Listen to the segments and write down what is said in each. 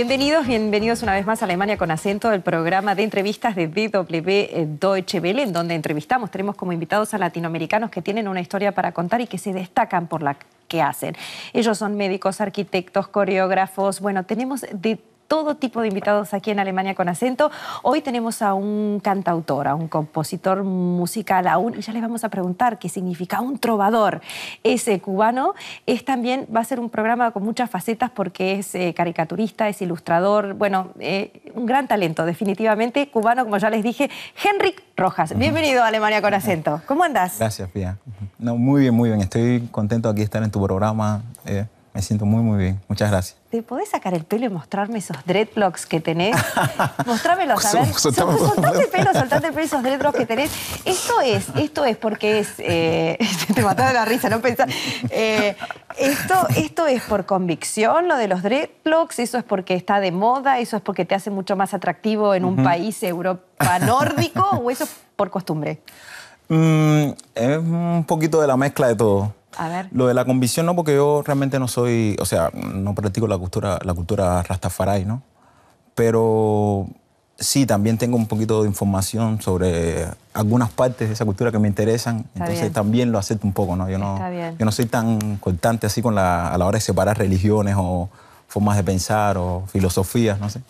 Bienvenidos, bienvenidos una vez más a Alemania con acento del programa de entrevistas de DW eh, Deutsche Welle, en donde entrevistamos, tenemos como invitados a latinoamericanos que tienen una historia para contar y que se destacan por la que hacen. Ellos son médicos, arquitectos, coreógrafos, bueno, tenemos de todo tipo de invitados aquí en Alemania con acento. Hoy tenemos a un cantautor, a un compositor musical, aún. Y ya les vamos a preguntar qué significa un trovador. Ese cubano es también, va a ser un programa con muchas facetas porque es eh, caricaturista, es ilustrador, bueno, eh, un gran talento definitivamente, cubano, como ya les dije, Henrik Rojas. Bienvenido a Alemania con acento. ¿Cómo andas? Gracias, Pia. No, muy bien, muy bien. Estoy contento de aquí estar en tu programa. Eh, me siento muy, muy bien. Muchas gracias. ¿Te podés sacar el pelo y mostrarme esos dreadlocks que tenés? Mostrámelos, a ver. Soltame el pelo, soltate el pelo, esos dreadlocks que tenés. Esto es, esto es porque es... Eh, te mataba la risa, no pensás. Eh, esto, esto es por convicción, lo de los dreadlocks, eso es porque está de moda, eso es porque te hace mucho más atractivo en un país Europa nórdico o eso es por costumbre. Mm, es un poquito de la mezcla de todo. Lo de la convicción no, porque yo realmente no soy, o sea, no practico la cultura, la cultura rastafaray, ¿no? Pero sí, también tengo un poquito de información sobre algunas partes de esa cultura que me interesan, entonces también lo acepto un poco, ¿no? Yo no, yo no soy tan cortante así con la, a la hora de separar religiones o formas de pensar o filosofías, no sé.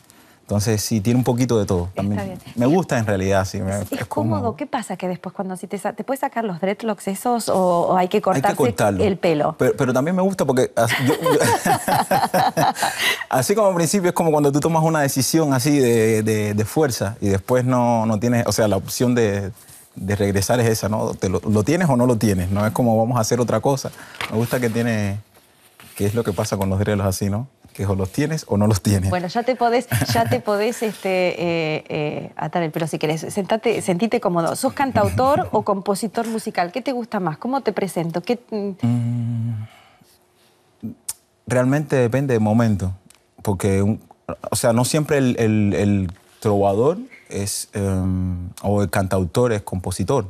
Entonces sí, tiene un poquito de todo. También. Me gusta en realidad. Sí, es, cómodo. ¿Qué pasa que después cuando si te, te puedes sacar los dreadlocks esos o, hay que cortarse hay que el pelo? Pero, también me gusta porque así, como al principio es como cuando tú tomas una decisión así de, fuerza y después no, no tienes, o sea, la opción de, regresar es esa, ¿no? Te lo, tienes o no lo tienes, no es como vamos a hacer otra cosa. Me gusta que tiene, que es lo que pasa con los dreadlocks así, ¿no? o los tienes o no los tienes. Bueno, ya te podés, ya te podés este, eh, eh, atar el pelo si querés. Sentate, sentite cómodo. ¿Sos cantautor o compositor musical? ¿Qué te gusta más? ¿Cómo te presento? ¿Qué... Mm, realmente depende del momento. Porque, o sea, no siempre el, trovador es, em, o el cantautor es compositor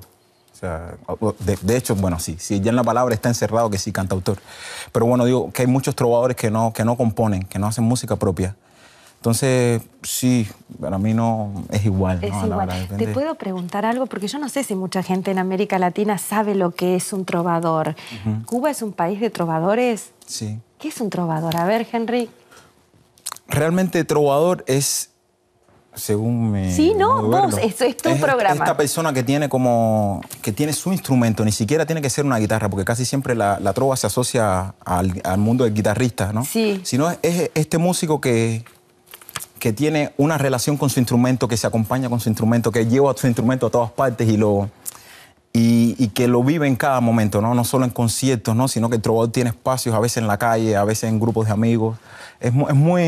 de, hecho, bueno, sí, ya en la palabra está encerrado que sí, cantautor. Pero bueno, digo que hay muchos trovadores que no, que no componen, que no hacen música propia. Entonces, sí, para mí no es igual. igual. Te puedo preguntar algo, porque yo no sé si mucha gente en América Latina sabe lo que es un trovador. ¿Cuba es un país de trovadores? Sí. ¿Qué es un trovador? A ver, Henry. Realmente trovador es según me. Sí, no, vos, es, es, tu programa. Esta persona que tiene como. que tiene su instrumento, ni siquiera tiene que ser una guitarra, porque casi siempre la, trova se asocia al, mundo del guitarrista, ¿no? Sí. Sino es, este músico que, que tiene una relación con su instrumento, que se acompaña con su instrumento, que lleva su instrumento a todas partes y lo y, que lo vive en cada momento, ¿no? No solo en conciertos, ¿no? Sino que el trovador tiene espacios, a veces en la calle, a veces en grupos de amigos. Es, muy,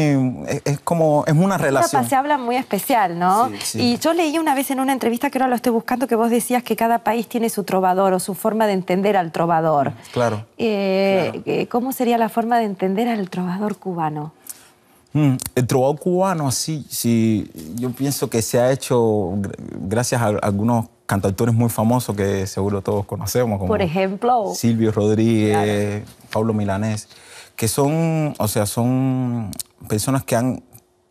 es, como, es una relación. Se habla muy especial, ¿no? Y yo leí una vez en una entrevista, que ahora lo estoy buscando, que vos decías que cada país tiene su trovador o su forma de entender al trovador. Mm, claro. Eh, eh, ¿Cómo sería la forma de entender al trovador cubano? Mm, el trovador cubano, sí, yo pienso que se ha hecho gracias a algunos cantautores muy famosos que seguro todos conocemos, como Por ejemplo, Silvio Rodríguez, Pablo Milanés, que son, o sea, son personas que han,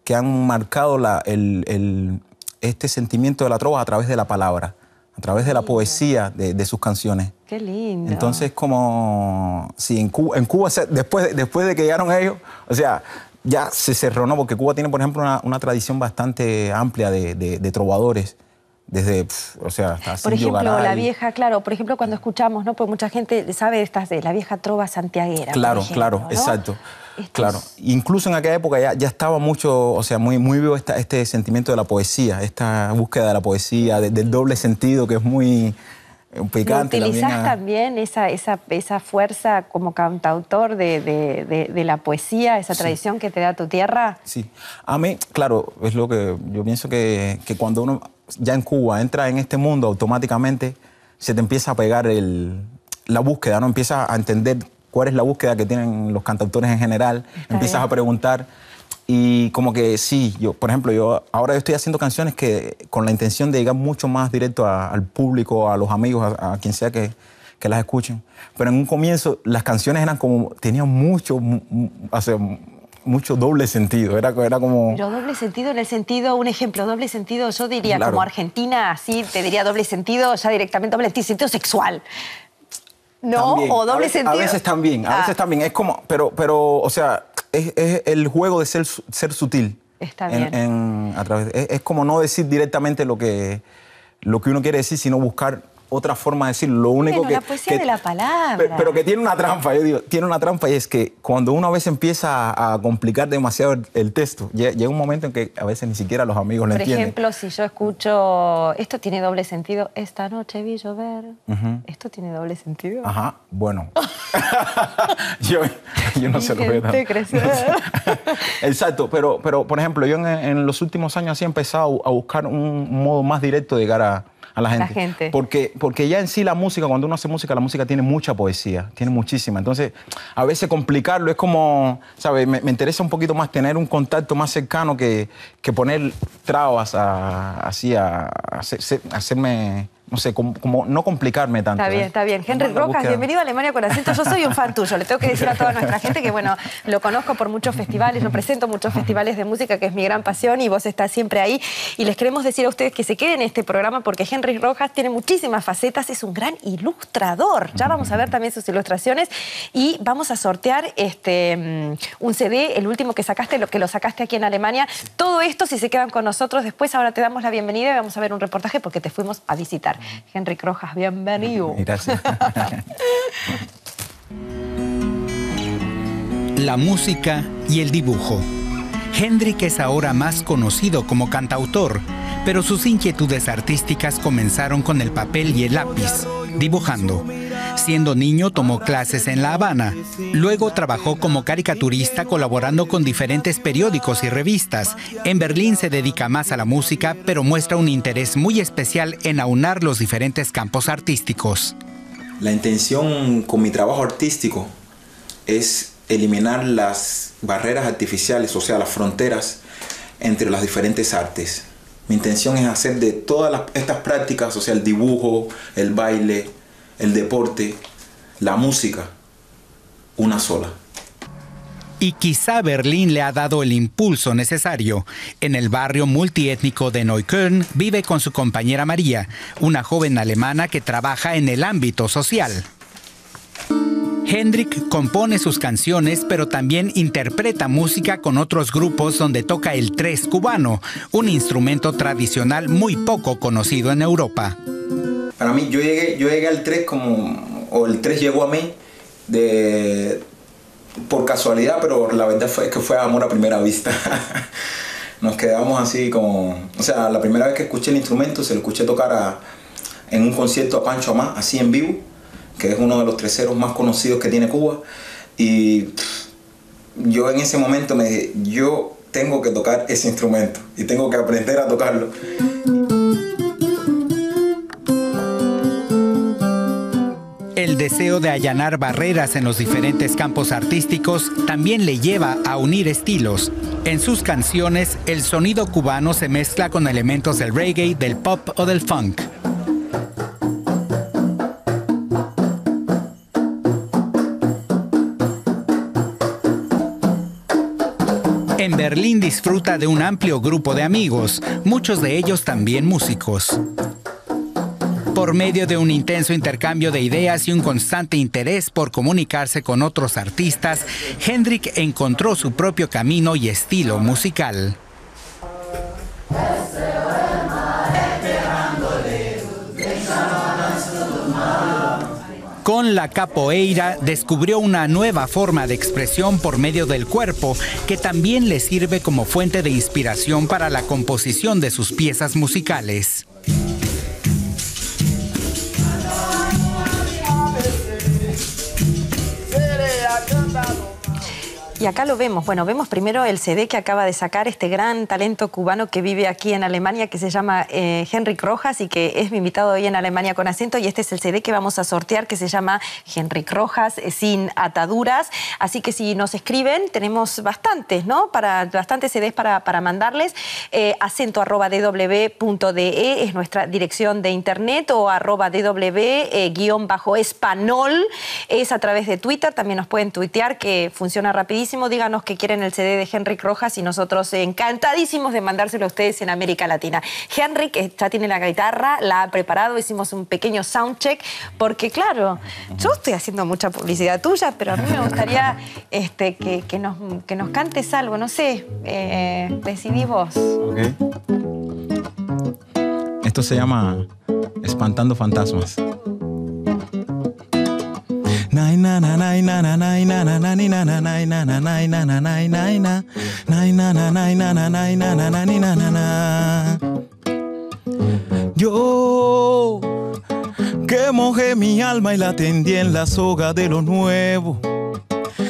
que han marcado la, el, el, este sentimiento de la trova a través de la palabra, a través de la poesía de, de sus canciones. Qué lindo. Entonces, como, si en Cuba, después, después de que llegaron ellos, o sea, ya se cerró, ¿no? Porque Cuba tiene, por ejemplo, una, una tradición bastante amplia de, de, de trovadores desde, o sea, hasta Por ejemplo, la vieja, claro, por ejemplo, cuando escuchamos, ¿no? pues mucha gente sabe estas de la vieja trova santiaguera. Claro, claro, exacto. Claro, incluso en aquella época ya, estaba mucho, o sea, muy, muy vivo este sentimiento de la poesía, esta búsqueda de la poesía, del doble sentido que es muy eh, picante. ¿Lo utilizás también, esa, esa, esa, fuerza como cantautor de, la poesía, esa tradición que te da tu tierra? Sí, a mí, claro, es lo que yo pienso que, que cuando uno ya en Cuba entras en este mundo, automáticamente se te empieza a pegar la búsqueda, ¿no? Empiezas a entender cuál es la búsqueda que tienen los cantautores en general, empiezas a preguntar y como que sí, yo, por ejemplo, yo ahora yo estoy haciendo canciones que con la intención de llegar mucho más directo al público, a los amigos, a, quien sea que, que las escuchen. Pero en un comienzo las canciones eran como, tenían mucho, hace mucho doble sentido. Era, era como. Pero doble sentido en el sentido, un ejemplo, doble sentido, yo diría, como Argentina, así te diría doble sentido, ya directamente doble sentido sexual. ¿No? O doble sentido. A veces también, a veces ah. también. Es como, pero, pero o sea, es, el juego de ser, ser sutil. Está bien. a través, es, como no decir directamente lo que, lo que uno quiere decir, sino buscar otra forma de decir. Lo único que. La poesía de la palabra. Pero, que tiene una trampa, yo digo, tiene una trampa y es que cuando uno a veces empieza a complicar demasiado el, texto, llega un momento en que a veces ni siquiera los amigos lo entienden. Por ejemplo, si yo escucho. Esto tiene doble sentido. Esta noche vi llover. Esto tiene doble sentido. Ajá, bueno. yo, no se lo veo Exacto, pero, pero por ejemplo, yo en, en los últimos años así he empezado a buscar un modo más directo de llegar a a la gente. Porque, porque ya en sí la música, cuando uno hace música, la música tiene mucha poesía, tiene muchísima. Entonces, a veces complicarlo es como, ¿sabes? Me, interesa un poquito más tener un contacto más cercano que, poner trabas así, a hacerme no sé, como, no complicarme tanto. Está bien, ¿eh? está bien. Henry Rojas, bienvenido a Alemania con acento. Yo soy un fan tuyo, le tengo que decir a toda nuestra gente que, bueno, lo conozco por muchos festivales, lo presento muchos festivales de música, que es mi gran pasión y vos estás siempre ahí. Y les queremos decir a ustedes que se queden en este programa porque Henry Rojas tiene muchísimas facetas, es un gran ilustrador. Ya vamos a ver también sus ilustraciones y vamos a sortear este, mm, un CD, el último que sacaste, lo que lo sacaste aquí en Alemania. Todo esto, si se quedan con nosotros después, ahora te damos la bienvenida y vamos a ver un reportaje porque te fuimos a visitar. Henry Crojas, bienvenido. La música y el dibujo. Hendrik es ahora más conocido como cantautor, pero sus inquietudes artísticas comenzaron con el papel y el lápiz, dibujando. Siendo niño tomó clases en La Habana. Luego trabajó como caricaturista colaborando con diferentes periódicos y revistas. En Berlín se dedica más a la música, pero muestra un interés muy especial en aunar los diferentes campos artísticos. La intención con mi trabajo artístico es eliminar las barreras artificiales, o sea, las fronteras entre las diferentes artes. Mi intención es hacer de todas estas prácticas, o sea, el dibujo, el baile, el deporte, la música, una sola. Y quizá Berlín le ha dado el impulso necesario. En el barrio multiétnico de Neukölln vive con su compañera María, una joven alemana que trabaja en el ámbito social. Hendrik compone sus canciones, pero también interpreta música con otros grupos donde toca el tres cubano, un instrumento tradicional muy poco conocido en Europa. Para mí, yo llegué, yo llegué al 3 como, o el 3 llegó a mí de, por casualidad, pero la verdad fue que fue amor a primera vista. Nos quedamos así como, o sea, la primera vez que escuché el instrumento, se lo escuché tocar en un concierto a Pancho Amá, así en vivo, que es uno de los treseros más conocidos que tiene Cuba. Y yo en ese momento me dije, yo tengo que tocar ese instrumento y tengo que aprender a tocarlo. El deseo de allanar barreras en los diferentes campos artísticos también le lleva a unir estilos. En sus canciones, el sonido cubano se mezcla con elementos del reggae, del pop o del funk. En Berlín disfruta de un amplio grupo de amigos, muchos de ellos también músicos por medio de un intenso intercambio de ideas y un constante interés por comunicarse con otros artistas, Hendrik encontró su propio camino y estilo musical. Con la capoeira descubrió una nueva forma de expresión por medio del cuerpo que también le sirve como fuente de inspiración para la composición de sus piezas musicales. Y acá lo vemos. Bueno, vemos primero el CD que acaba de sacar este gran talento cubano que vive aquí en Alemania, que se llama eh, Henrik Rojas y que es mi invitado hoy en Alemania con acento. Y este es el CD que vamos a sortear, que se llama Henrik Rojas eh, sin ataduras. Así que si nos escriben, tenemos bastantes, ¿no? Para, bastantes CDs para, mandarles. Eh, acento arroba dw.de es nuestra dirección de internet o arroba dw guión bajo espanol es a través de Twitter. También nos pueden tuitear que funciona rapidísimo Díganos que quieren el CD de Henrik Rojas y nosotros encantadísimos de mandárselo a ustedes en América Latina. Henrik eh, ya tiene la guitarra, la ha preparado, hicimos un pequeño soundcheck, porque claro, yo estoy haciendo mucha publicidad tuya, pero a mí me gustaría este, que, nos, nos cantes algo, no sé, eh, decidí vos. Esto se llama Espantando Fantasmas. Yo que mojé mi alma y la tendí en la soga de lo nuevo.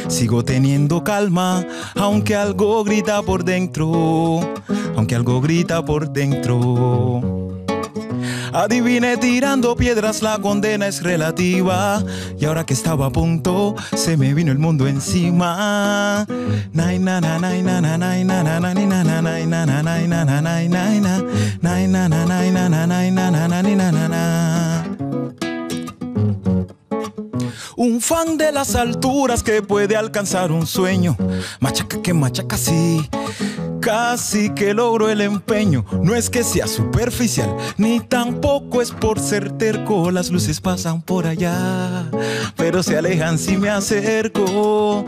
Sigo teniendo calma, aunque algo grita por dentro, aunque algo grita por dentro. Adivine tirando piedras, la condena es relativa. Y ahora que estaba a punto, se me vino el mundo encima. Un fan de las alturas que puede alcanzar un sueño. Machaca que machaca, sí. Casi que logro el empeño. No es que sea superficial, ni tampoco es por ser terco. Las luces pasan por allá, pero se alejan si me acerco.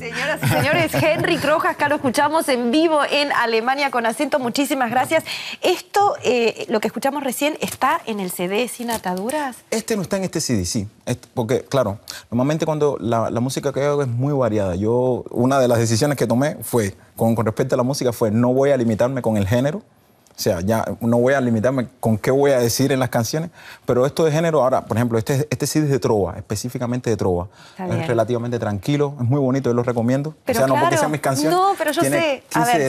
Señoras y señores, Henry Crojas, acá lo escuchamos en vivo en Alemania con acento, muchísimas gracias. Esto, eh, lo que escuchamos recién, ¿está en el CD sin ataduras? Este no está en este CD, sí. porque, claro, normalmente cuando la, música que hago es muy variada. Yo, una de las decisiones que tomé fue, con, con respecto a la música, fue no voy a limitarme con el género o sea, ya no voy a limitarme con qué voy a decir en las canciones, pero esto de género, ahora, por ejemplo, este, este sí es de trova, específicamente de trova. Es relativamente tranquilo, es muy bonito, yo lo recomiendo. o sea, no porque sean mis canciones. No, pero yo sé.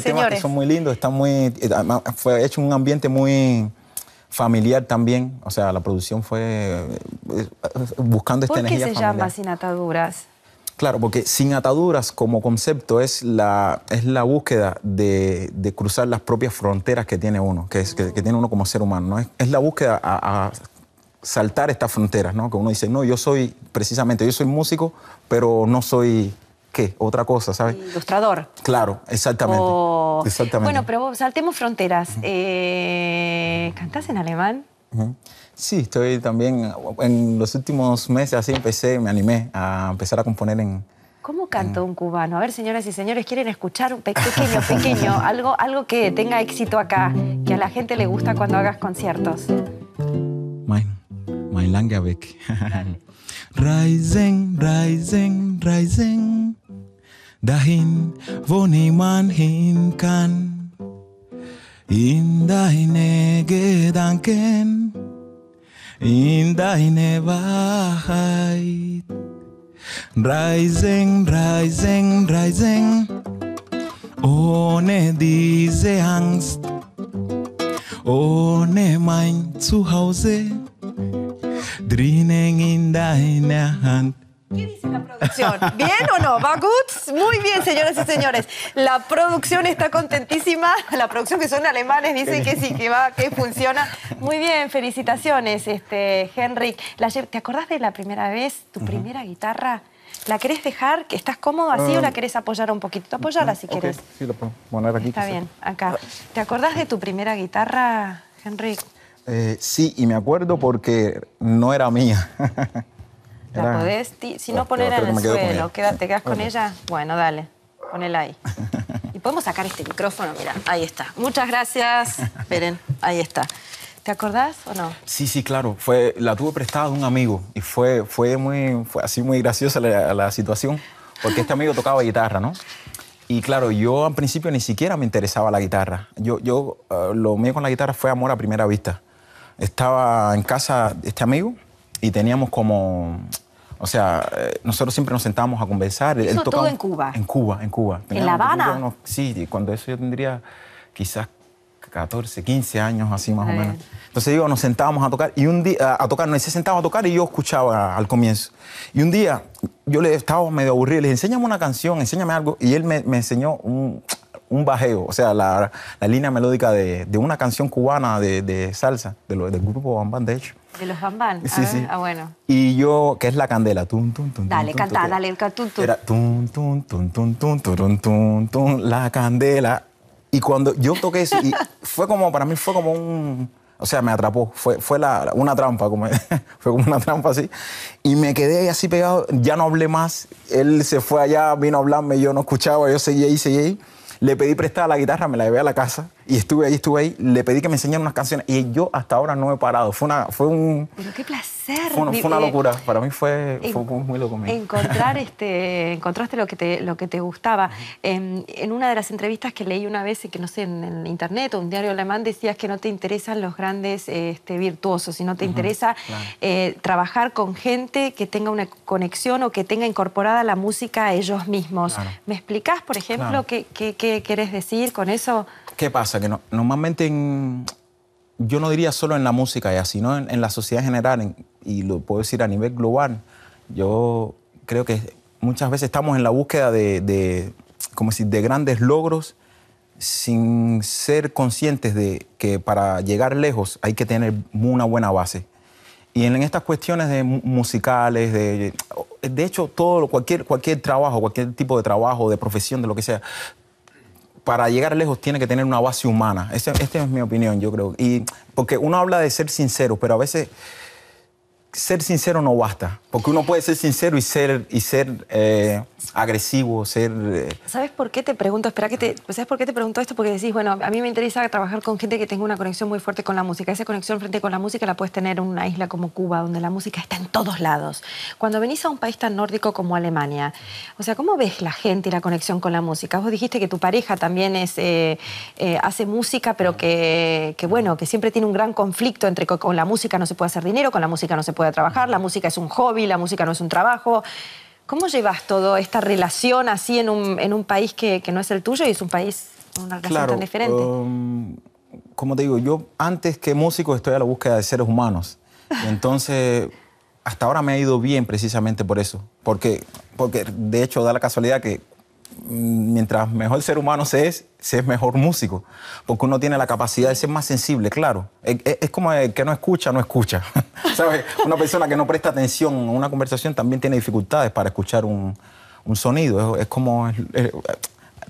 temas que son muy lindos, está muy. Eh, fue hecho un ambiente muy familiar también. O sea, la producción fue eh, buscando esta energía. ¿Por qué se llama Sin Ataduras? Claro, porque sin ataduras como concepto es la, es la búsqueda de, cruzar las propias fronteras que tiene uno, que, es, que, tiene uno como ser humano. Es, la búsqueda a, saltar estas fronteras, ¿no? que uno dice, no, yo soy precisamente, yo soy músico, pero no soy ¿Qué? Otra cosa, ¿sabes? Ilustrador. Claro, exactamente. Oh. exactamente. Bueno, pero saltemos fronteras. ¿Cantas eh, ¿Cantás en alemán? Sí, estoy también, en los últimos meses así empecé, me animé a empezar a componer en... ¿Cómo canta un cubano? A ver, señoras y señores, ¿quieren escuchar un pequeño, pequeño, algo, algo que tenga éxito acá, que a la gente le gusta cuando hagas conciertos? Main, beck. Raisen, raisen, rising. Dahin, wo hin in deine Wahrheit. Reisen, reisen, reisen, ohne diese Angst, ohne mein Zuhause, drinnen in deiner Hand. ¿Qué dice la producción? ¿Bien o no? ¿Va good? Muy bien, señoras y señores. La producción está contentísima. La producción que son alemanes dicen que sí, que va, que funciona. Muy bien, felicitaciones, este, Henrik. ¿Te acordás de la primera vez, tu primera guitarra? ¿La querés dejar? que ¿Estás cómodo así o la ah. querés apoyar un poquitito? Apoyala si quieres. querés. Sí, la puedo poner aquí. Está bien, acá. ¿Te acordás de tu primera guitarra, Henrik? Eh, sí, y me acuerdo porque no era mía. La si no, poner en el suelo. Quédate, ¿te quedas con ella? Bueno, dale, ponela ahí. y podemos sacar este micrófono, mira, ahí está. Muchas gracias. Esperen, ahí está. ¿Te acordás o no? Sí, sí, claro. Fue, la tuve prestada de un amigo y fue, fue, muy, así muy graciosa la, situación, porque este amigo tocaba guitarra, ¿no? Y claro, yo al principio ni siquiera me interesaba la guitarra. Yo, yo eh, lo mío con la guitarra fue amor a primera vista. Estaba en casa este amigo y teníamos como, o sea, eh, nosotros siempre nos sentábamos a conversar. eso todo en Cuba. En Cuba, en Cuba. ¿En La Habana? sí, cuando eso yo tendría quizás 14, 15 años, así más o menos. Entonces digo, nos sentábamos a tocar y un día, a tocar, no, se sentaba a tocar y yo escuchaba al comienzo. Y un día yo le estaba medio aburrido, le dije, enséñame una canción, enséñame algo. Y él me, me enseñó un, un, bajeo, o sea, la, la línea melódica de, de, una canción cubana de, salsa, del grupo Bambán, de hecho. De los bambal. Sí, Ah, bueno. Y yo, que es la candela. Tum, tum, dale, canta, dale, tum, tum. Era tum, tum, tum, tum, tum, tum, la candela. Y cuando yo toqué eso, y fue como, para mí fue como un... O sea, me atrapó. Fue, fue la, una trampa, como, fue como una trampa así. Y me quedé ahí así pegado, ya no hablé más. Él se fue allá, vino a hablarme, yo no escuchaba, yo seguí ahí, seguí ahí. Le pedí prestada la guitarra, me la llevé a la casa y estuve ahí, estuve ahí, le pedí que me enseñara unas canciones y yo hasta ahora no he parado. Fue una, fue un... Pero qué placer. Fue, fue una locura, para mí fue, muy loco. Encontrar este, encontraste lo que te, lo que te gustaba. Em, en, una de las entrevistas que leí una vez, que no sé, en, internet o un diario alemán, decías que no te interesan los grandes este, virtuosos, sino te interesa eh, trabajar con gente que tenga una conexión o que tenga incorporada la música a ellos mismos. ¿Me explicas por ejemplo, qué, qué, qué querés decir con eso? ¿Qué pasa? que normalmente yo no diría solo en la música ya, sino en, la sociedad en general, y lo puedo decir a nivel global, yo creo que muchas veces estamos en la búsqueda de, como de grandes logros sin ser conscientes de que para llegar lejos hay que tener una buena base. Y en, estas cuestiones de musicales, de, de hecho, todo, cualquier, cualquier trabajo, cualquier tipo de trabajo, de profesión, de lo que sea, para llegar lejos tiene que tener una base humana. Esta, es mi opinión, yo creo. Y porque uno habla de ser sincero, pero a veces ser sincero no basta, porque uno puede ser sincero y ser, y ser eh, agresivo, ser... Eh, ¿Sabes por qué te pregunto? Espera que te... ¿Sabes por qué te pregunto esto? Porque decís, bueno, a mí me interesa trabajar con gente que tenga una conexión muy fuerte con la música. Esa conexión frente con la música la puedes tener en una isla como Cuba, donde la música está en todos lados. Cuando venís a un país tan nórdico como Alemania, o sea, ¿cómo ves la gente y la conexión con la música? Vos dijiste que tu pareja también es, eh, hace música, pero que, que, bueno, que siempre tiene un gran conflicto entre con la música no se puede hacer dinero, con la música no se puede puede trabajar, la música es un hobby, la música no es un trabajo. ¿Cómo llevas toda esta relación así en un, en un país que, no es el tuyo y es un país, una relación tan diferente? Um, como te digo, yo antes que músico estoy a la búsqueda de seres humanos. Entonces, hasta ahora me ha ido bien precisamente por eso. Porque, porque de hecho da la casualidad que mientras mejor ser humano se es, se es mejor músico, porque uno tiene la capacidad de ser más sensible, claro. Es, como el que no escucha, no escucha. ¿Sabes? Una persona que no presta atención a una conversación también tiene dificultades para escuchar un, sonido. Es, como...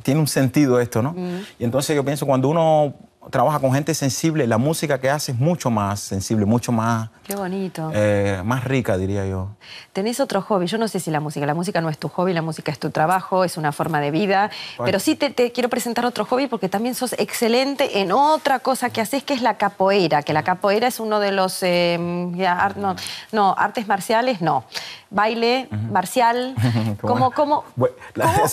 tiene un sentido esto, ¿no? Mm. Y entonces yo pienso, cuando uno trabaja con gente sensible, la música que hace es mucho más sensible, mucho más... Qué bonito. Eh, más rica, diría yo. Tenés otro hobby, yo no sé si la música, la música no es tu hobby, la música es tu trabajo, es una forma de vida, pero sí te, quiero presentar otro hobby porque también sos excelente en otra cosa que haces, que es la capoeira, que la capoeira es uno de los... Em, no, artes marciales, no. Baile, marcial, ¿cómo, cómo,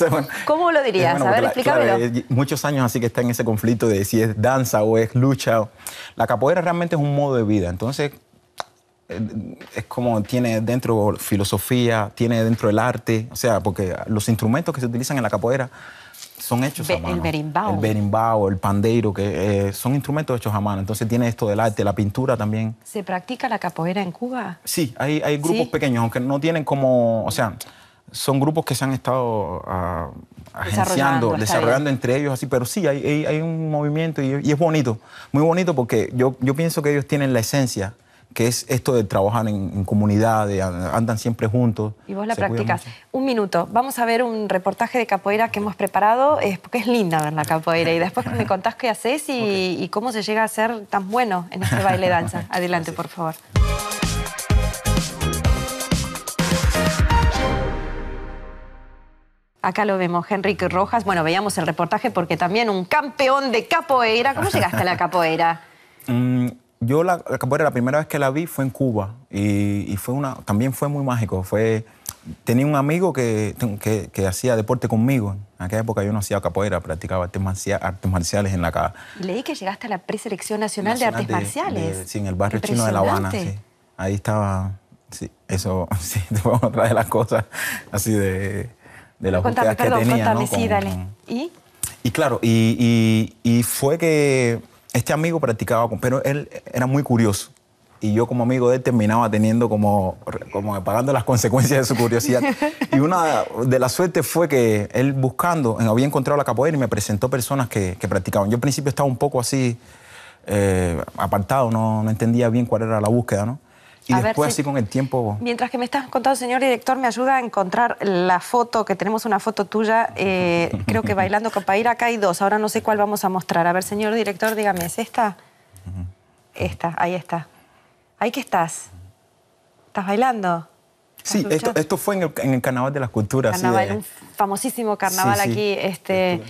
¿cómo, lo dirías? a ver, eh, muchos años así que está en ese conflicto de si es danza, o es lucha. La capoeira realmente es un modo de vida. Entonces, eh, es como tiene dentro filosofía, tiene dentro el arte, o sea, porque los instrumentos que se utilizan en la capoeira son hechos El berimbau. El el pandeiro, que eh, son instrumentos hechos a mano. Entonces tiene esto del arte, la pintura también. ¿Se practica la capoeira en Cuba? Sí, hay, hay grupos pequeños, aunque no tienen como, o sea, son grupos que se han estado ah, agenciando, desarrollando, entre ellos, así, pero sí, hay, hay, un movimiento y, es bonito, muy bonito porque yo, yo pienso que ellos tienen la esencia que es esto de trabajar en, en comunidad, andan siempre juntos. Y vos la practicas. Un minuto, vamos a ver un reportaje de capoeira que hemos preparado, es, porque es linda ver la capoeira, y después me contás qué haces y, y cómo se llega a ser tan bueno en este baile danza. Adelante, por favor. Acá lo vemos, Henrique Rojas. Bueno, veíamos el reportaje porque también un campeón de capoeira. ¿Cómo llegaste a la capoeira? Mm, yo la, capoeira la primera vez que la vi fue en Cuba y, fue una, también fue muy mágico. Fue, tenía un amigo que, que, hacía deporte conmigo. En aquella época yo no hacía capoeira, practicaba artes, marciales en la casa. Leí que llegaste a la preselección nacional, de artes marciales. sí, en el barrio chino de La Habana. Ahí estaba, sí, eso, sí, fue otra de las cosas así de de que ¿Y? y claro, y, fue que este amigo practicaba, pero él era muy curioso. Y yo como amigo de él terminaba teniendo como, como pagando las consecuencias de su curiosidad. y una de las suertes fue que él buscando, había encontrado la capoeira y me presentó personas que, practicaban. Yo al principio estaba un poco así, eh, apartado, no, no, entendía bien cuál era la búsqueda, ¿no? Y después así con el tiempo... Mientras que me estás contando, señor director, me ayuda a encontrar la foto, que tenemos una foto tuya, eh, creo que bailando con Paira, acá hay dos, ahora no sé cuál vamos a mostrar. A ver, señor director, dígame, ¿es esta? Esta, ahí está. Ahí que estás. ¿Estás bailando? sí, esto, fue en el, Carnaval de las Culturas. Carnaval, un famosísimo carnaval aquí este,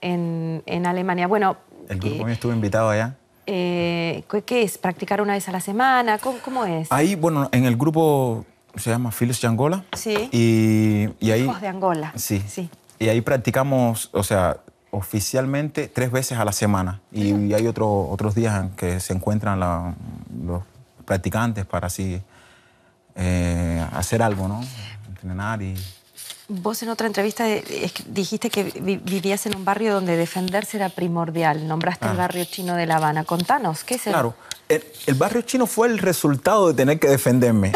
en, en, Alemania. Bueno, el grupo eh, mío estuvo invitado allá. Eh, ¿Qué es? ¿Practicar una vez a la semana? ¿Cómo, es? Ahí, bueno, en el grupo se llama Filos de Angola. Sí. Y, y ahí. de Angola. Sí. sí. Y ahí practicamos, o sea, oficialmente tres veces a la semana. Y, hay otro, otros días en que se encuentran los practicantes para así eh, hacer algo, ¿no? Entrenar y. Vos en otra entrevista eh, dijiste que vivías en un barrio donde defenderse era primordial. Nombraste el ah. barrio chino de La Habana. Contanos, ¿qué es el... Claro, el, barrio chino fue el resultado de tener que defenderme.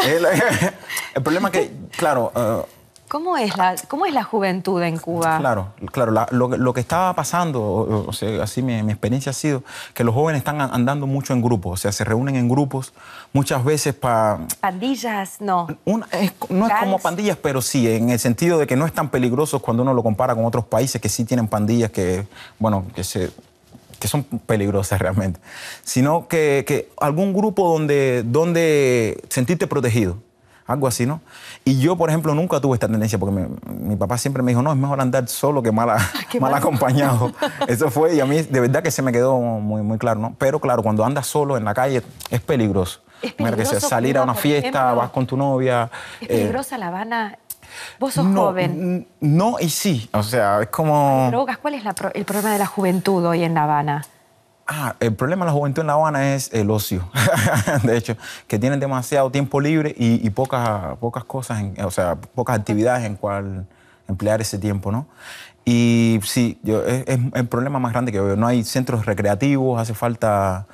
el, problema es que, claro, eh, ¿Cómo es, la, ¿Cómo es la juventud en Cuba? Claro, claro. lo, que estaba pasando, o, sea, así mi, experiencia ha sido, que los jóvenes están andando mucho en grupos, o sea, se reúnen en grupos muchas veces para... Pandillas, no. no es como pandillas, pero sí, en el sentido de que no es tan peligroso cuando uno lo compara con otros países que sí tienen pandillas que, bueno, que se que son peligrosas realmente, sino que, que algún grupo donde, donde sentirte protegido algo así, ¿no? Y yo, por ejemplo, nunca tuve esta tendencia porque mi papá siempre me dijo, no, es mejor andar solo que mal, ah, acompañado. Eso fue, y a mí de verdad que se me quedó muy, muy claro, ¿no? Pero claro, cuando andas solo en la calle es peligroso. salir a una fiesta, vas con tu novia. Es eh, peligrosa La Habana. Vos sos joven. No y sí. O sea, es como. ¿cuál es el problema de la juventud hoy en La Habana? ah, el problema de la juventud en La Habana es el ocio, de hecho, que tienen demasiado tiempo libre y, pocas, pocas cosas, o sea, pocas actividades en cual emplear ese tiempo, ¿no? Y sí, yo, es, el problema más grande que veo. No hay centros recreativos, hace falta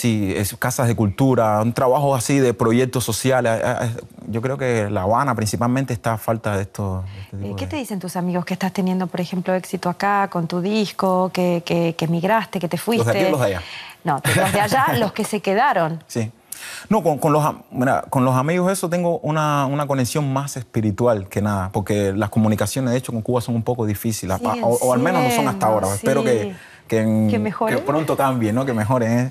sí, casas de cultura, un trabajo así de proyectos sociales. Eh, eh, yo creo que La Habana principalmente está a falta de esto. Este eh, ¿Qué te dicen tus amigos que estás teniendo, por ejemplo, éxito acá con tu disco, que, que, que emigraste, que te fuiste? ¿Los de los de allá? No, los de allá, los que se quedaron. Sí. No, con, los, con los amigos eso tengo una, conexión más espiritual que nada, porque las comunicaciones de hecho con Cuba son un poco difíciles, o, al menos no son hasta ahora. Espero que, que, pronto cambie, ¿no? que mejoren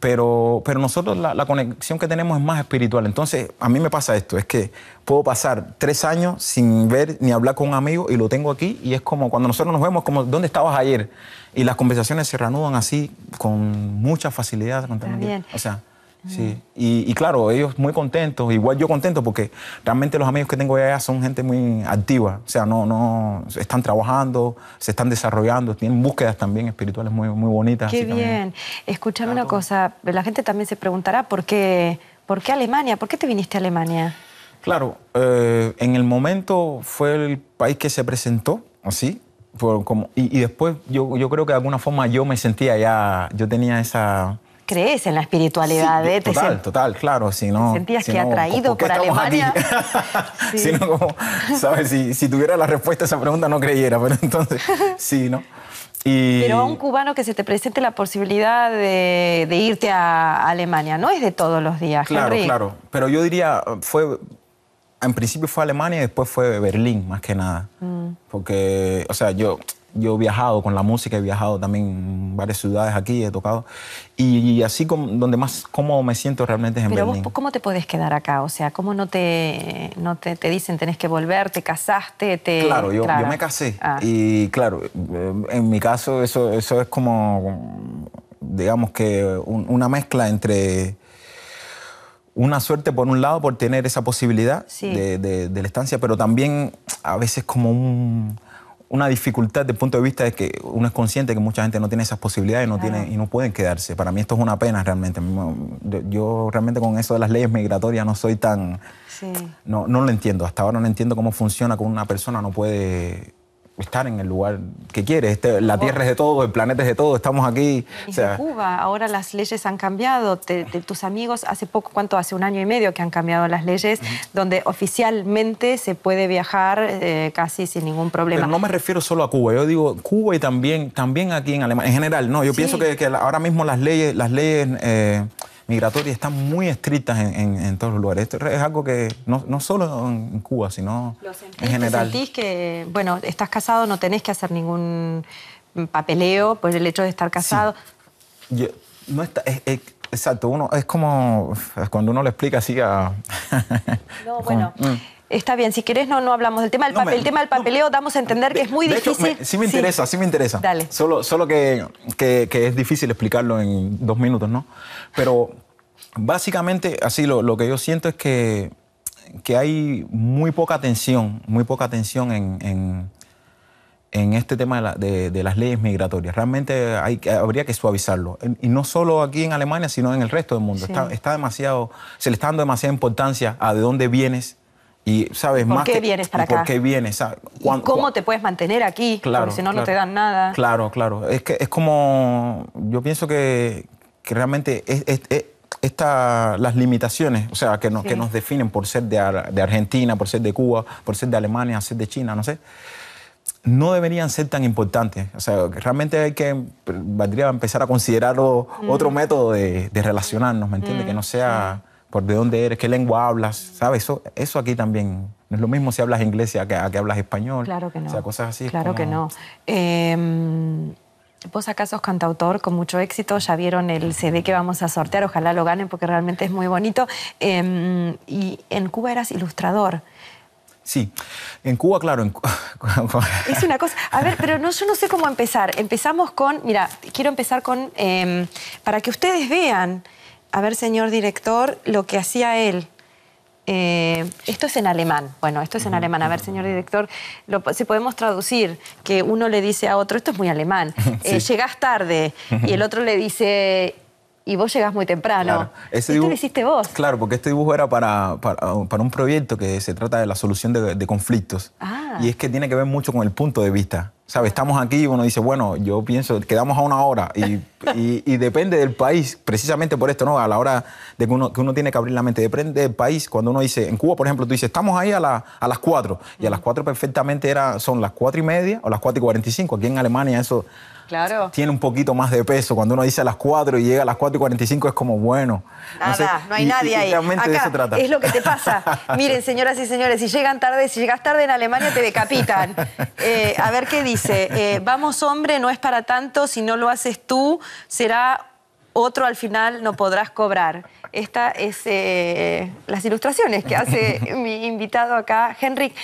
pero, pero nosotros la, conexión que tenemos es más espiritual. Entonces, a mí me pasa esto, es que puedo pasar tres años sin ver ni hablar con un amigo y lo tengo aquí y es como cuando nosotros nos vemos, como, ¿dónde estabas ayer? Y las conversaciones se reanudan así con mucha facilidad. Con o sea, Sí, y, claro, ellos muy contentos, igual yo contento porque realmente los amigos que tengo allá son gente muy activa, o sea, no, no, están trabajando, se están desarrollando, tienen búsquedas también espirituales muy, muy bonitas. Qué bien, escúchame una cosa, la gente también se preguntará por qué, por qué Alemania, por qué te viniste a Alemania. Claro, eh, en el momento fue el país que se presentó, así, como, y, después yo, yo creo que de alguna forma yo me sentía ya, yo tenía esa crees en la espiritualidad. de... Eh? Total, ¿Te total, claro. no, sentías que atraído por, Alemania? Si tuviera la respuesta a esa pregunta no creyera, pero entonces sí, ¿no? Pero a un cubano que se te presente la posibilidad de, irte a Alemania, no es de todos los días. Claro, claro. Pero yo diría, fue en principio fue Alemania y después fue Berlín, más que nada. Mm. Porque, o sea, yo yo he viajado con la música, he viajado también en varias ciudades aquí, he tocado. Y, así como, donde más cómodo me siento realmente es en Pero Vos, ¿cómo te puedes quedar acá? O sea, ¿cómo no te, no te, dicen tenés que volver, te casaste? Te... Claro, yo, me casé. Ah. Y claro, eh, en mi caso eso, eso es como, digamos que una mezcla entre una suerte por un lado por tener esa posibilidad de, de, de la estancia, pero también a veces como un una dificultad desde el punto de vista de que uno es consciente que mucha gente no tiene esas posibilidades y no, tiene, y no pueden quedarse. Para mí esto es una pena realmente. Yo realmente con eso de las leyes migratorias no soy tan... No, no lo entiendo. Hasta ahora no entiendo cómo funciona con una persona no puede estar en el lugar que quieres. Este, la Tierra es de todo el planeta es de todo estamos aquí. Y Cuba, ahora las leyes han cambiado. tus amigos, hace poco, ¿cuánto? Hace un año y medio que han cambiado las leyes, donde oficialmente se puede viajar eh, casi sin ningún problema. no me refiero solo a Cuba, yo digo Cuba y también, también aquí en Alemania, en general. No, yo pienso que, ahora mismo las leyes, las leyes eh, migratorias están muy estrictas en, todos los lugares. Esto es algo que no, no solo en Cuba, sino en general. ¿Sentís que, bueno, estás casado, no tenés que hacer ningún papeleo por el hecho de estar casado? no exacto, uno es como cuando uno le explica así a... no, bueno. Mm. Está bien, si querés no, no hablamos del tema del papel. el tema del papeleo damos a entender que es muy difícil. sí me interesa, sí, me interesa. Dale. Solo, solo que, que, es difícil explicarlo en dos minutos, ¿no? Pero básicamente, así lo, lo que yo siento es que, que, hay muy poca atención, muy poca atención en, en, este tema de, de, las leyes migratorias. Realmente hay, habría que suavizarlo. Y no solo aquí en Alemania, sino en el resto del mundo. Está, está demasiado, se le está dando demasiada importancia a de dónde vienes y sabes ¿Por más. qué que, vienes para acá? ¿Por qué vienes? Ah, ¿Cómo te puedes mantener aquí? Claro, Porque si no, no te dan nada. Claro, claro. Es que es como. Yo pienso que, que realmente es, las limitaciones, o sea, que nos, que nos definen por ser de, de, Argentina, por ser de Cuba, por ser de Alemania, ser de China, no sé, no deberían ser tan importantes. O sea, realmente hay que, valdría empezar a considerar otro mm. método de, relacionarnos, ¿me entiendes? Mm, que no sea por de dónde eres, qué lengua hablas, ¿sabes? Eso, eso aquí también no es lo mismo si hablas inglés a que, hablas español. Claro que no. O sea, cosas así. Claro que no. Em, vos acaso sos cantautor con mucho éxito, ya vieron el CD que vamos a sortear, ojalá lo ganen porque realmente es muy bonito. Em, y en Cuba eras ilustrador. Sí, en Cuba, claro. es una cosa. A ver, pero no, yo no sé cómo empezar. Empezamos con, mira, quiero empezar con, em, para que ustedes vean a ver, señor director, lo que hacía él. Eh, esto es en alemán. Bueno, esto es en alemán. A ver, señor director, si podemos traducir, que uno le dice a otro, esto es muy alemán, eh, llegas tarde, y el otro le dice, y vos llegás muy temprano. Claro. lo hiciste vos. Claro, porque este dibujo era para, para, un proyecto que se trata de la solución de, conflictos. Ah. Y es que tiene que ver mucho con el punto de vista. ¿Sabes? Estamos aquí y uno dice, bueno, yo pienso, quedamos a una hora y, depende del país, precisamente por esto, ¿no? A la hora de que uno, que uno tiene que abrir la mente, depende del país. Cuando uno dice, en Cuba, por ejemplo, tú dices, estamos ahí a, a las 4 y a las 4 mm. perfectamente era, son las cuatro y media o las cuatro y 45. Aquí en Alemania eso tiene un poquito más de peso. Cuando uno dice a las 4 y llega a las 4 y 45 es como bueno. Nada, no, hay nadie ahí. Realmente Es lo que te pasa. Miren, señoras y señores, si llegan tarde, si llegas tarde en Alemania te decapitan. Eh, a ver qué dice. Eh, vamos, hombre, no es para tanto. Si no lo haces tú, será otro al final no podrás cobrar. Estas es eh, las ilustraciones que hace mi invitado acá, Henrik.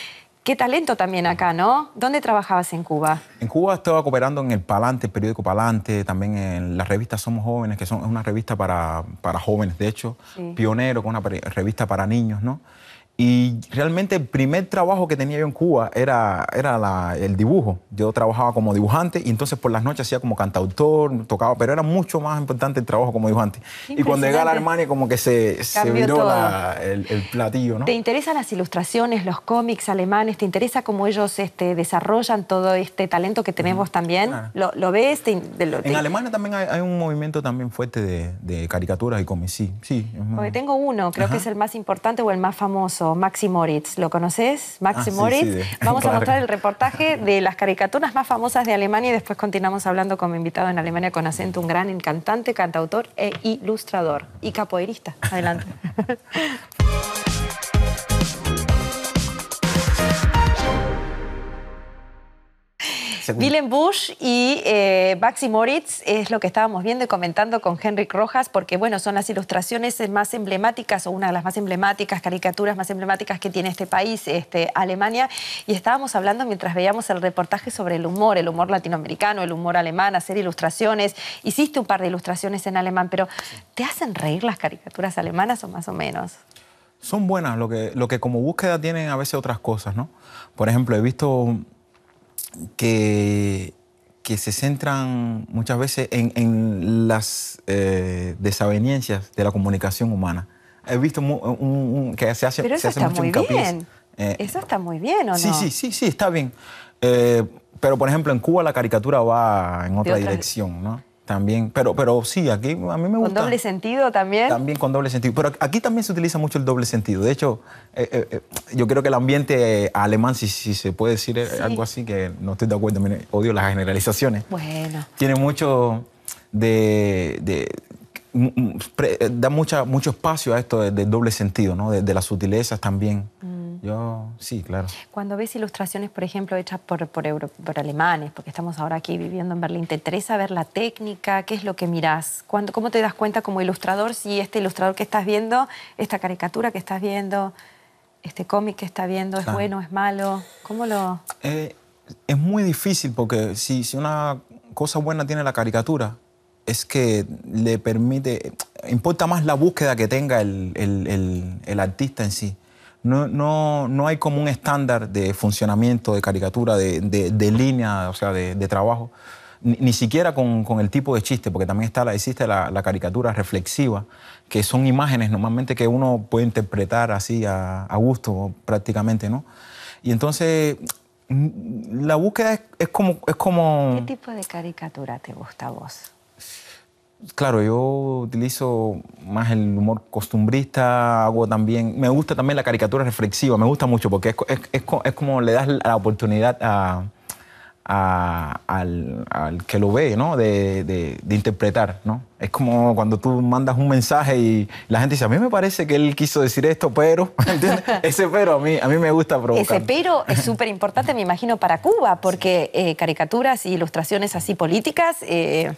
Qué talento también acá, ¿no? ¿Dónde trabajabas en Cuba? En Cuba estaba cooperando en el Palante, el periódico Palante, también en la revista Somos Jóvenes, que es una revista para, jóvenes, de hecho, pionero, con una revista para niños, ¿no? Y realmente el primer trabajo que tenía yo en Cuba era, era el dibujo. Yo trabajaba como dibujante y entonces por las noches hacía como cantautor, tocaba, pero era mucho más importante el trabajo como dibujante. Y cuando llegué a la Alemania como que se, se viró el, platillo, ¿no? ¿Te interesan las ilustraciones, los cómics alemanes? ¿Te interesa cómo ellos este, desarrollan todo este talento que tenemos también? ¿Lo, ves? en Alemania también hay, un movimiento también fuerte de, caricaturas y cómics, sí. Porque tengo uno, creo que es el más importante o el más famoso Maxi Moritz. ¿Lo conoces? Maxi ah, Moritz. Vamos a mostrar el reportaje de las caricaturas más famosas de Alemania y después continuamos hablando con mi invitado en Alemania con acento, un gran encantante, cantautor e ilustrador y capoeirista. Adelante. Willem Bush y eh, Baxi Moritz es lo que estábamos viendo y comentando con Henrik Rojas, porque bueno, son las ilustraciones más emblemáticas o una de las más emblemáticas, caricaturas más emblemáticas que tiene este país, este, Alemania. Y estábamos hablando mientras veíamos el reportaje sobre el humor, el humor latinoamericano, el humor alemán, hacer ilustraciones. Hiciste un par de ilustraciones en alemán, pero ¿te hacen reír las caricaturas alemanas o más o menos? Son buenas, lo que, lo que como búsqueda tienen a veces otras cosas, ¿no? Por ejemplo, he visto que, que se centran muchas veces en, en las eh, desavenencias de la comunicación humana. He visto que se hace, Pero eso está muy bien. Eh, eso está muy bien, ¿o sí, no? Sí, sí, sí, está bien. Eh, pero, por ejemplo, en Cuba la caricatura va en otra dirección, ¿no? También, pero, pero sí, aquí a mí me gusta. ¿Con doble sentido también? También con doble sentido. Pero aquí también se utiliza mucho el doble sentido. De hecho, eh, eh, eh, yo creo que el ambiente alemán, si, si se puede decir algo así, que no estoy de acuerdo, odio las generalizaciones. Bueno. Tiene mucho de, da mucha, mucho espacio a esto del doble sentido, ¿no? de, las sutilezas también. Mm. Yo, sí, claro. Cuando ves ilustraciones, por ejemplo, hechas por, por, por, alemanes, porque estamos ahora aquí viviendo en Berlín, ¿te interesa ver la técnica? ¿Qué es lo que mirás? ¿Cómo te das cuenta como ilustrador si este ilustrador que estás viendo, esta caricatura que estás viendo, este cómic que estás viendo, es bueno bueno, es malo? ¿Cómo lo...? Eh, es muy difícil porque si, si una cosa buena tiene la caricatura, es que le permite, importa más la búsqueda que tenga el, el, el artista en sí no, no, no hay como un estándar de funcionamiento, de caricatura, de, línea, o sea, de, trabajo, ni, siquiera con, el tipo de chiste, porque también está la, existe la, caricatura reflexiva, que son imágenes normalmente que uno puede interpretar así a, gusto prácticamente, ¿no? Y entonces la búsqueda es, como, es como... ¿Qué tipo de caricatura te gusta a vos? claro, yo utilizo más el humor costumbrista, hago también, me gusta también la caricatura reflexiva, me gusta mucho porque es, como le das la oportunidad al, que lo ve, ¿no? De, interpretar, ¿no? Es como cuando tú mandas un mensaje y la gente dice, a mí me parece que él quiso decir esto, pero, Ese pero a mí, a mí me gusta provocar. Ese pero es súper importante, me imagino, para Cuba, porque eh, caricaturas e ilustraciones así políticas... Eh,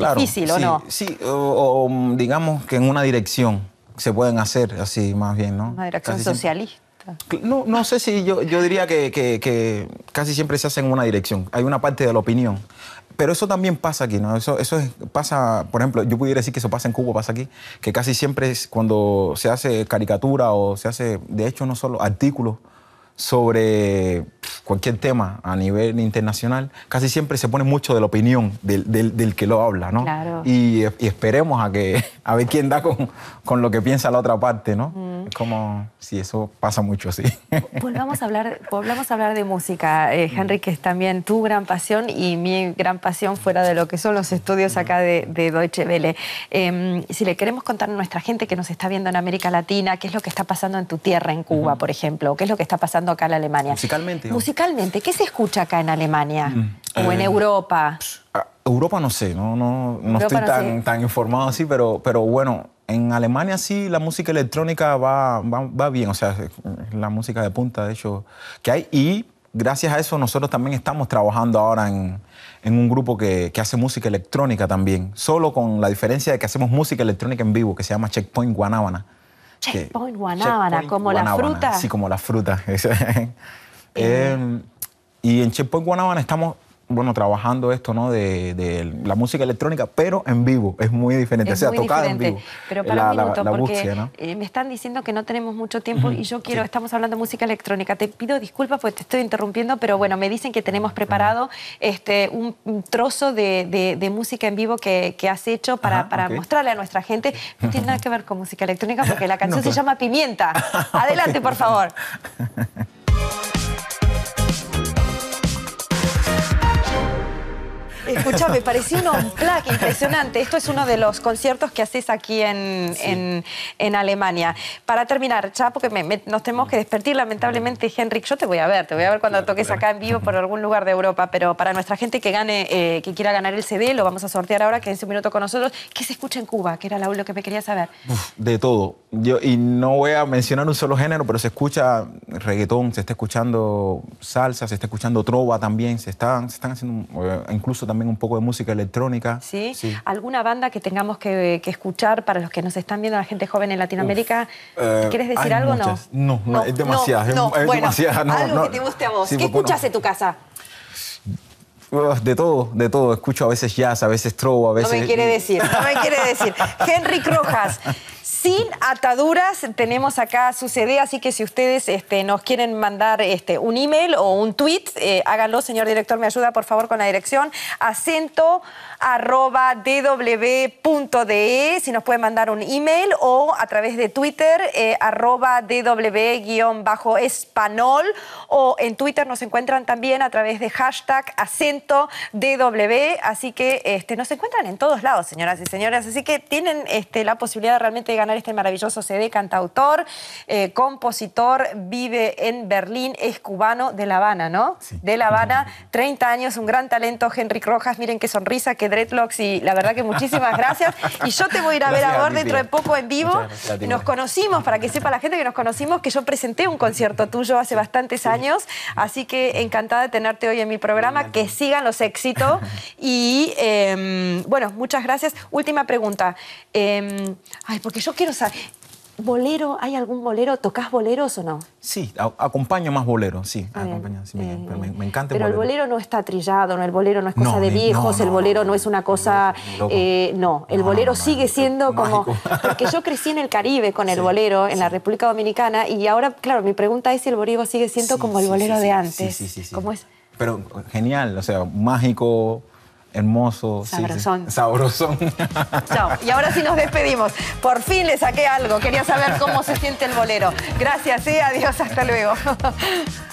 claro, difícil, ¿o sí, no? Sí, o, um, digamos que en una dirección se pueden hacer así más bien, ¿no? Una dirección socialista. no, no sé si yo, yo diría que, casi siempre se hace en una dirección. Hay una parte de la opinión. Pero eso también pasa aquí, ¿no? Eso, eso pasa, por ejemplo, yo pudiera decir que eso pasa en Cuba, pasa aquí, que casi siempre es cuando se hace caricatura o se hace, de hecho, no solo artículos, sobre cualquier tema a nivel internacional, casi siempre se pone mucho de la opinión del, que lo habla, ¿no? Y, esperemos a, que, a ver quién da con, lo que piensa la otra parte, ¿no? Mm. Como, si eso pasa mucho, así Volvamos a hablar, a hablar de música, eh, mm. Henry, que es también tu gran pasión y mi gran pasión fuera de lo que son los estudios mm. acá de, Deutsche Welle. Em, si le queremos contar a nuestra gente que nos está viendo en América Latina, qué es lo que está pasando en tu tierra, en Cuba, por ejemplo, o qué es lo que está pasando acá en Alemania. Musicalmente. Musicalmente, ¿qué se escucha acá en Alemania mm. o en eh, Europa? Europa no sé, no, no, no estoy tan, informado así, pero, pero bueno, en Alemania sí la música electrónica va, va, bien, o sea, la música de punta, de hecho, que hay. Y gracias a eso nosotros también estamos trabajando ahora en, un grupo que, hace música electrónica también, solo con la diferencia de que hacemos música electrónica en vivo, que se llama Checkpoint Guanábana. Checkpoint Guanábana, como la fruta. Sí, como la fruta. Eh. Em, y en Checkpoint Guanábana estamos bueno, trabajando esto, ¿no? De, la música electrónica, pero en vivo, es muy diferente, o sea, en vivo. Pero eh, para un minuto, porque eh, me están diciendo que no tenemos mucho tiempo y yo quiero, estamos hablando de música electrónica. Te pido disculpas porque te estoy interrumpiendo, pero bueno, me dicen que tenemos preparado este, un trozo de, música en vivo que, has hecho para, mostrarle a nuestra gente. No tiene nada que ver con música electrónica porque la canción se llama Pimienta. Adelante, por favor. me pareció un plaque impresionante. Esto es uno de los conciertos que haces aquí en, en, en Alemania. Para terminar, Chapo, porque nos tenemos que despertar. lamentablemente, Henrik, yo te voy a ver, te voy a ver cuando toques acá en vivo por algún lugar de Europa, pero para nuestra gente que gane, eh, que quiera ganar el CD, lo vamos a sortear ahora, quédense un minuto con nosotros. ¿Qué se escucha en Cuba? Que era lo que me quería saber. de todo. Yo, y no voy a mencionar un solo género, pero se escucha reggaetón, se está escuchando salsa, se está escuchando trova también, se están, se están haciendo eh, incluso también también un poco de música electrónica. ¿Sí? alguna banda que tengamos que, escuchar para los que nos están viendo, la gente joven en Latinoamérica? Eh, ¿Quieres decir algo o no? no? es demasiado. algo que te guste a vos. ¿Qué escuchas en tu casa? De todo, de todo. Escucho a veces jazz, a veces trova, a veces... No me quiere decir, no me quiere decir. Henry Rojas sin ataduras. Tenemos acá su CD, así que si ustedes este, nos quieren mandar este, un email o un tweet, eh, háganlo, señor director, me ayuda por favor con la dirección acento arroba dw.de, si nos pueden mandar un email o a través de Twitter eh, arroba dw-espanol o en Twitter nos encuentran también a través de hashtag acento dw, así que este, nos encuentran en todos lados, señoras y señores, así que tienen este, la posibilidad de realmente ganar este maravilloso CD, cantautor, eh, compositor, vive en Berlín, es cubano de La Habana, ¿no? De La Habana, 30 años, un gran talento, Henry Rojas, miren qué sonrisa, qué dreadlocks y la verdad que muchísimas gracias. Y yo te voy a ir a ver a dentro de poco en vivo. nos conocimos, para que sepa la gente que nos conocimos, que yo presenté un concierto tuyo hace bastantes años, así que encantada de tenerte hoy en mi programa, que sigan los éxitos y em, bueno, muchas gracias. Última pregunta. Em, ay, porque yo yo quiero saber, ¿bolero? ¿Hay algún bolero? ¿Tocás boleros o no? Sí, acompaño más bolero, sí. Acompaño, eh, me, encanta el Pero el bolero no está trillado, ¿no? el bolero no es cosa de viejos, el bolero no, es una cosa... no, el bolero sigue siendo como... Porque yo crecí en el Caribe con el bolero, en la República Dominicana, y ahora, claro, mi pregunta es si el bolero sigue siendo como el bolero de antes. Sí, sí, sí. ¿Cómo es? Pero genial, o sea, mágico hermoso. Sabrosón. Sabrosón. Chao. Y ahora sí nos despedimos. Por fin le saqué algo. Quería saber cómo se siente el bolero. Gracias, y adiós, hasta luego.